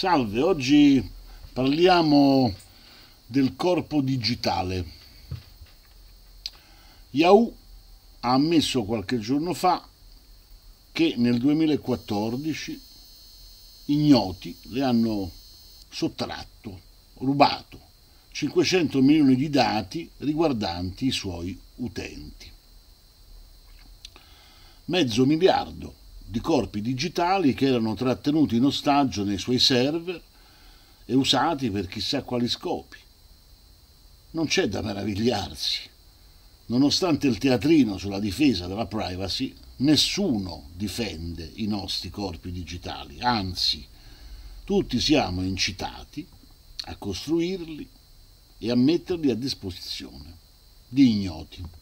Salve, oggi parliamo del corpo digitale. Yahoo ha ammesso qualche giorno fa che nel 2014 ignoti le hanno sottratto, rubato 500 milioni di dati riguardanti i suoi utenti. Mezzo miliardo di corpi digitali che erano trattenuti in ostaggio nei suoi server e usati per chissà quali scopi. Non c'è da meravigliarsi. Nonostante il teatrino sulla difesa della privacy, nessuno difende i nostri corpi digitali, anzi, tutti siamo incitati a costruirli e a metterli a disposizione di ignoti.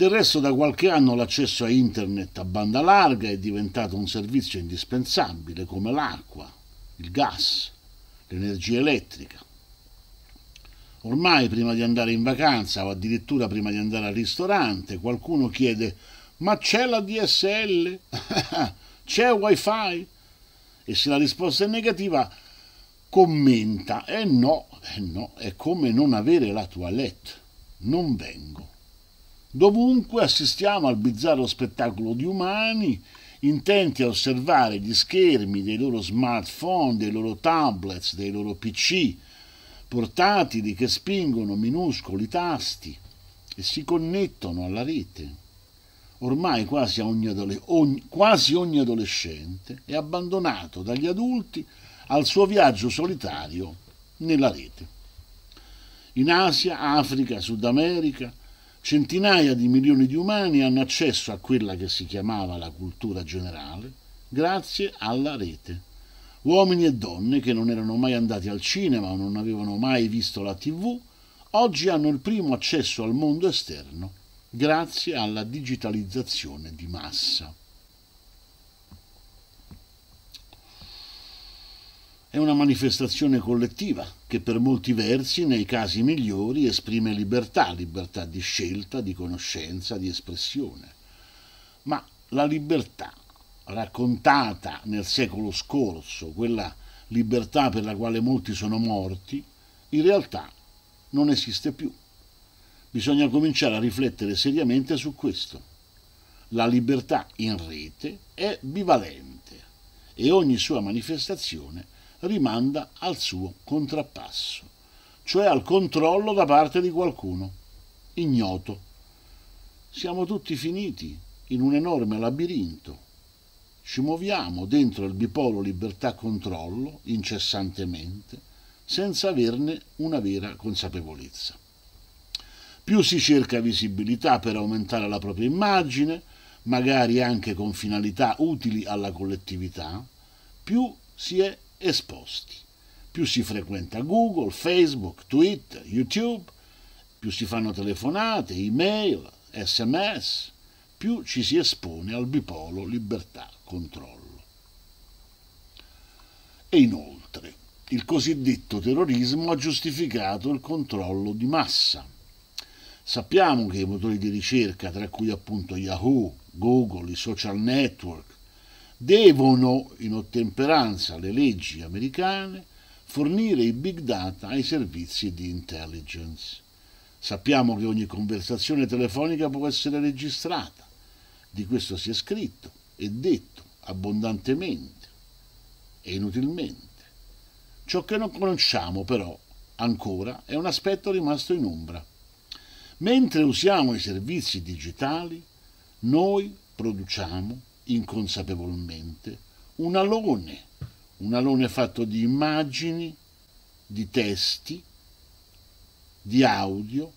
Del resto da qualche anno l'accesso a internet a banda larga è diventato un servizio indispensabile come l'acqua, il gas, l'energia elettrica. Ormai prima di andare in vacanza o addirittura prima di andare al ristorante qualcuno chiede ma c'è la DSL? c'è wifi? E se la risposta è negativa commenta eh no, eh no, è come non avere la toilette, non vengo. Dovunque assistiamo al bizzarro spettacolo di umani intenti a osservare gli schermi dei loro smartphone, dei loro tablets, dei loro PC, portatili che spingono minuscoli tasti e si connettono alla rete. Ormai quasi ogni, adole- ogni, quasi ogni adolescente è abbandonato dagli adulti al suo viaggio solitario nella rete. In Asia, Africa, Sud America, Centinaia di milioni di umani hanno accesso a quella che si chiamava la cultura generale grazie alla rete. Uomini e donne che non erano mai andati al cinema o non avevano mai visto la tv, oggi hanno il primo accesso al mondo esterno grazie alla digitalizzazione di massa. È una manifestazione collettiva che per molti versi, nei casi migliori, esprime libertà, libertà di scelta, di conoscenza, di espressione. Ma la libertà raccontata nel secolo scorso, quella libertà per la quale molti sono morti, in realtà non esiste più. Bisogna cominciare a riflettere seriamente su questo. La libertà in rete è bivalente e ogni sua manifestazione è rimanda al suo contrappasso, cioè al controllo da parte di qualcuno, ignoto. Siamo tutti finiti in un enorme labirinto. Ci muoviamo dentro il bipolo libertà-controllo incessantemente, senza averne una vera consapevolezza. Più si cerca visibilità per aumentare la propria immagine, magari anche con finalità utili alla collettività, più si è esposti. Più si frequenta Google, Facebook, Twitter, YouTube, più si fanno telefonate, email, sms, più ci si espone al bipolo libertà-controllo. E inoltre, il cosiddetto terrorismo ha giustificato il controllo di massa. Sappiamo che i motori di ricerca, tra cui appunto Yahoo, Google, i social network, devono, in ottemperanza alle leggi americane, fornire i big data ai servizi di intelligence. Sappiamo che ogni conversazione telefonica può essere registrata, di questo si è scritto e detto abbondantemente e inutilmente. Ciò che non conosciamo però ancora è un aspetto rimasto in ombra. Mentre usiamo i servizi digitali, noi produciamo inconsapevolmente, un alone, un alone fatto di immagini, di testi, di audio,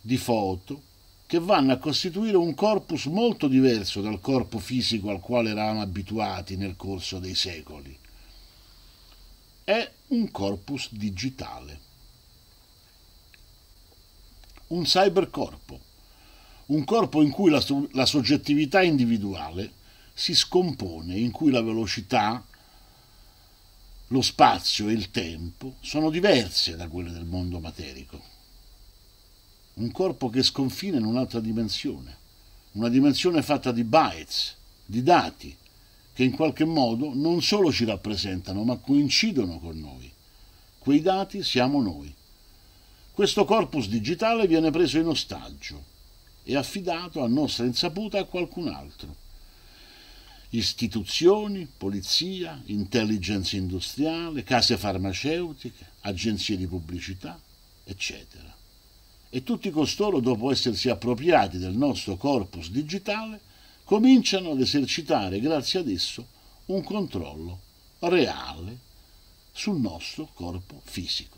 di foto, che vanno a costituire un corpus molto diverso dal corpo fisico al quale eravamo abituati nel corso dei secoli. È un corpus digitale, un cybercorpo, un corpo in cui la, la soggettività individuale si scompone, in cui la velocità, lo spazio e il tempo sono diverse da quelle del mondo materico. Un corpo che sconfina in un'altra dimensione, una dimensione fatta di bytes, di dati, che in qualche modo non solo ci rappresentano, ma coincidono con noi. Quei dati siamo noi. Questo corpus digitale viene preso in ostaggio e affidato a nostra insaputa a qualcun altro istituzioni, polizia, intelligence industriale, case farmaceutiche, agenzie di pubblicità, eccetera. E tutti costoro, dopo essersi appropriati del nostro corpus digitale, cominciano ad esercitare, grazie ad esso, un controllo reale sul nostro corpo fisico.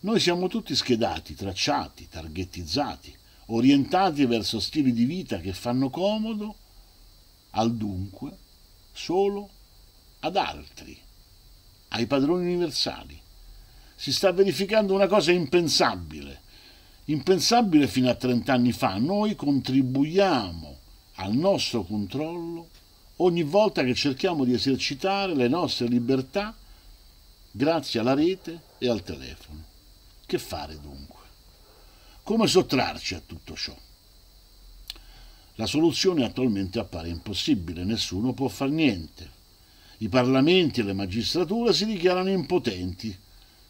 Noi siamo tutti schedati, tracciati, targetizzati, orientati verso stili di vita che fanno comodo al dunque solo ad altri, ai padroni universali. Si sta verificando una cosa impensabile, impensabile fino a 30 anni fa. Noi contribuiamo al nostro controllo ogni volta che cerchiamo di esercitare le nostre libertà grazie alla rete e al telefono. Che fare dunque? Come sottrarci a tutto ciò? La soluzione attualmente appare impossibile, nessuno può far niente. I parlamenti e le magistrature si dichiarano impotenti.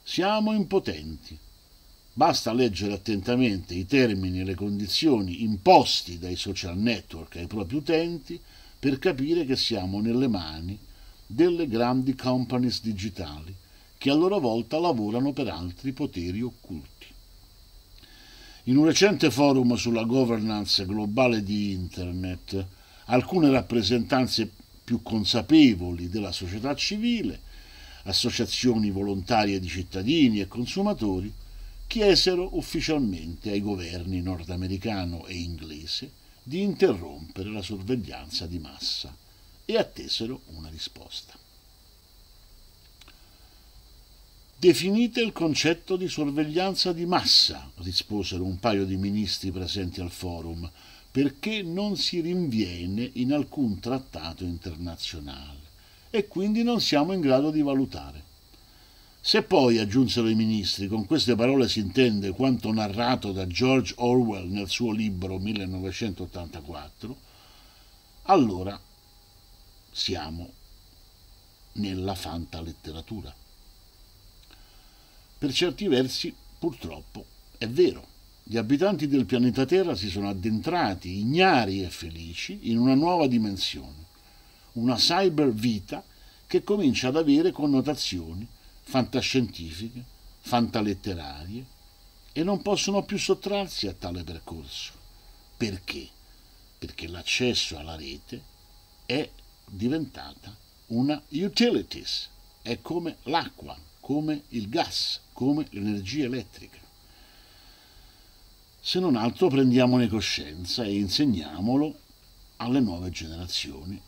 Siamo impotenti. Basta leggere attentamente i termini e le condizioni imposti dai social network ai propri utenti per capire che siamo nelle mani delle grandi companies digitali che a loro volta lavorano per altri poteri occulti. In un recente forum sulla governance globale di Internet, alcune rappresentanze più consapevoli della società civile, associazioni volontarie di cittadini e consumatori, chiesero ufficialmente ai governi nordamericano e inglese di interrompere la sorveglianza di massa e attesero una risposta. Definite il concetto di sorveglianza di massa, risposero un paio di ministri presenti al forum, perché non si rinviene in alcun trattato internazionale e quindi non siamo in grado di valutare. Se poi, aggiunsero i ministri, con queste parole si intende quanto narrato da George Orwell nel suo libro 1984, allora siamo nella fantaletteratura. Per certi versi, purtroppo, è vero. Gli abitanti del pianeta Terra si sono addentrati, ignari e felici, in una nuova dimensione, una cyber vita che comincia ad avere connotazioni fantascientifiche, fantaletterarie, e non possono più sottrarsi a tale percorso. Perché? Perché l'accesso alla rete è diventata una utilities, è come l'acqua, come il gas, come l'energia elettrica. Se non altro prendiamone coscienza e insegniamolo alle nuove generazioni.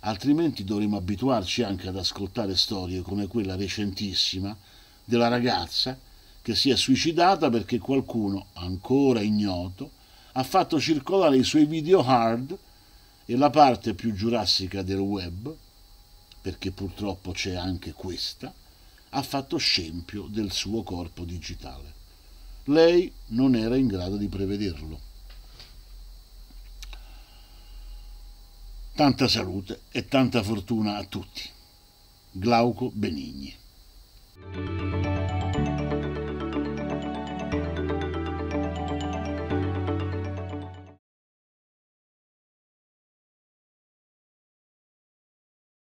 Altrimenti dovremo abituarci anche ad ascoltare storie come quella recentissima della ragazza che si è suicidata perché qualcuno, ancora ignoto, ha fatto circolare i suoi video hard e la parte più giurassica del web perché purtroppo c'è anche questa, ha fatto scempio del suo corpo digitale. Lei non era in grado di prevederlo. Tanta salute e tanta fortuna a tutti. Glauco Benigni.